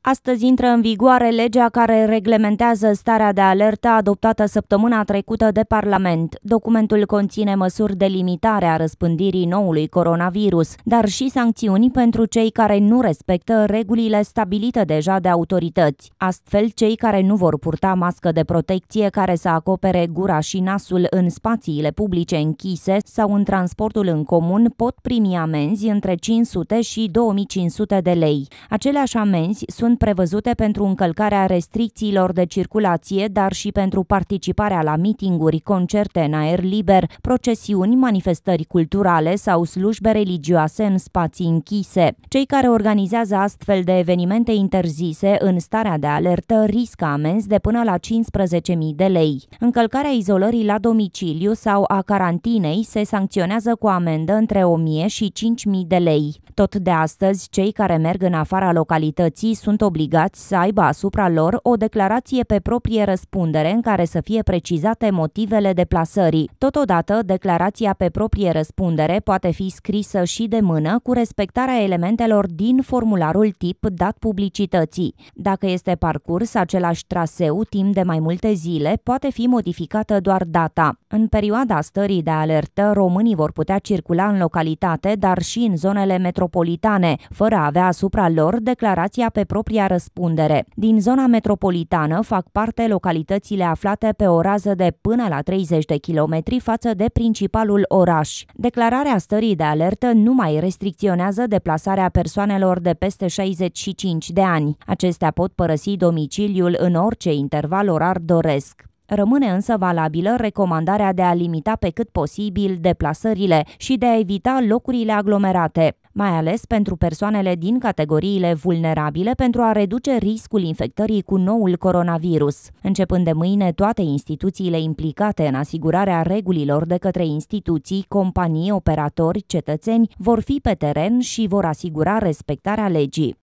Astăzi intră în vigoare legea care reglementează starea de alertă adoptată săptămâna trecută de Parlament. Documentul conține măsuri de limitare a răspândirii noului coronavirus, dar și sancțiuni pentru cei care nu respectă regulile stabilite deja de autorități. Astfel, cei care nu vor purta mască de protecție care să acopere gura și nasul în spațiile publice închise sau în transportul în comun pot primi amenzi între 500 și 2500 de lei. Aceleași amenzi sunt sunt prevăzute pentru încălcarea restricțiilor de circulație, dar și pentru participarea la mitinguri, concerte în aer liber, procesiuni, manifestări culturale sau slujbe religioase în spații închise. Cei care organizează astfel de evenimente interzise în starea de alertă riscă amenzi de până la 15.000 de lei. Încălcarea izolării la domiciliu sau a carantinei se sancționează cu amendă între 1.000 și 5.000 de lei. Tot de astăzi, cei care merg în afara localității sunt obligați să aibă asupra lor o declarație pe proprie răspundere în care să fie precizate motivele deplasării. Totodată, declarația pe proprie răspundere poate fi scrisă și de mână cu respectarea elementelor din formularul tip dat publicității. Dacă este parcurs același traseu timp de mai multe zile, poate fi modificată doar data. În perioada stării de alertă, românii vor putea circula în localitate, dar și în zonele metropolitane metropolitane, fără a avea asupra lor declarația pe propria răspundere. Din zona metropolitană fac parte localitățile aflate pe o rază de până la 30 de kilometri față de principalul oraș. Declararea stării de alertă nu mai restricționează deplasarea persoanelor de peste 65 de ani. Acestea pot părăsi domiciliul în orice interval orar doresc. Rămâne însă valabilă recomandarea de a limita pe cât posibil deplasările și de a evita locurile aglomerate mai ales pentru persoanele din categoriile vulnerabile pentru a reduce riscul infectării cu noul coronavirus. Începând de mâine, toate instituțiile implicate în asigurarea regulilor de către instituții, companii, operatori, cetățeni vor fi pe teren și vor asigura respectarea legii.